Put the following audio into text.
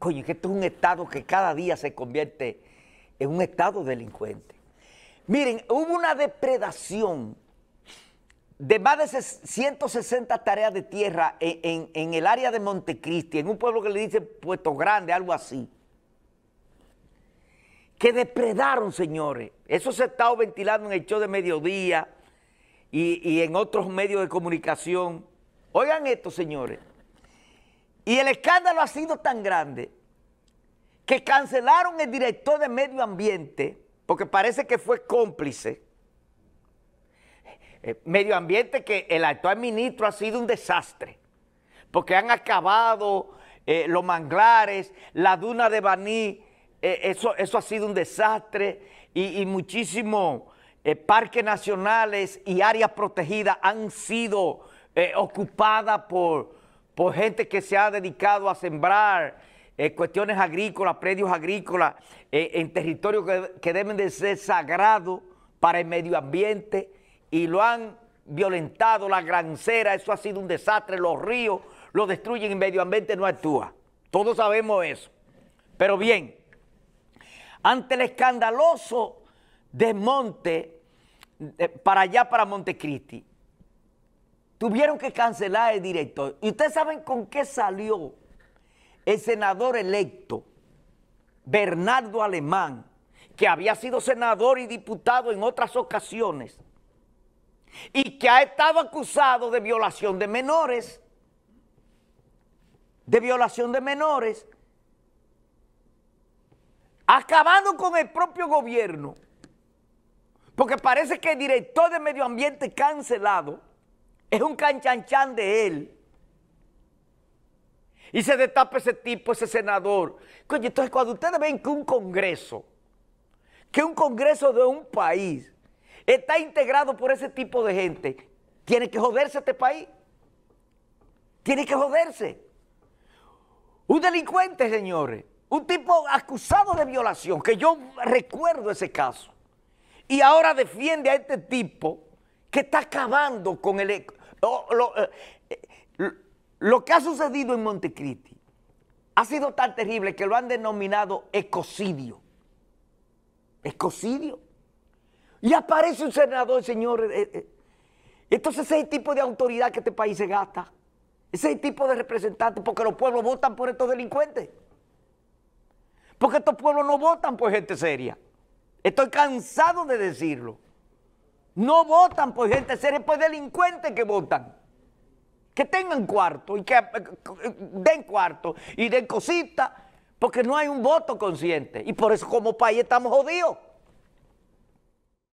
Coño, que esto es un Estado que cada día se convierte en un Estado delincuente. Miren, hubo una depredación de más de 160 tareas de tierra en, el área de Montecristi, en un pueblo que le dice Puerto Grande, algo así, que depredaron, señores. Eso se ha estado ventilando en el show de mediodía y, y en otros medios de comunicación. Oigan esto, señores. Y el escándalo ha sido tan grande que cancelaron el director de medio ambiente, porque parece que fue cómplice. Eh, medio ambiente que el actual ministro ha sido un desastre, porque han acabado eh, los manglares, la duna de Baní, eh, eso, eso ha sido un desastre y, muchísimos parques nacionales y áreas protegidas han sido ocupadas por por gente que se ha dedicado a sembrar eh, cuestiones agrícolas, predios agrícolas, eh, en territorios que, deben de ser sagrados para el medio ambiente y lo han violentado, la grancera, eso ha sido un desastre, los ríos lo destruyen, el medio ambiente no actúa. Todos sabemos eso. Pero bien, ante el escandaloso desmonte eh, para allá, para Montecristi, Tuvieron que cancelar el director. ¿Y ustedes saben con qué salió el senador electo, Bernardo Alemán, que había sido senador y diputado en otras ocasiones y que ha estado acusado de violación de menores? De violación de menores. Acabando con el propio gobierno. Porque parece que el director de medio ambiente cancelado es un canchanchan de él. Y se destapa ese tipo, ese senador. Coño, entonces cuando ustedes ven que un congreso, que un congreso de un país está integrado por ese tipo de gente, tiene que joderse este país. Tiene que joderse. Un delincuente, señores. Un tipo acusado de violación, que yo recuerdo ese caso. Y ahora defiende a este tipo que está acabando con el, e-, eh, eh, lo, que ha sucedido en Montecristi ha sido tan terrible que lo han denominado ecocidio. Ecocidio. Y aparece un senador, señor, eh, Entonces ese es el tipo de autoridad que este país se gasta. Ese es tipo de representantes, porque los pueblos votan por estos delincuentes. Porque estos pueblos no votan por gente seria. Estoy cansado de decirlo. No votan por pues, gente seria, por pues, delincuentes que votan. Que tengan cuarto y que eh, eh, den cuarto y den cositas, porque no hay un voto consciente. Y por eso como país estamos jodidos.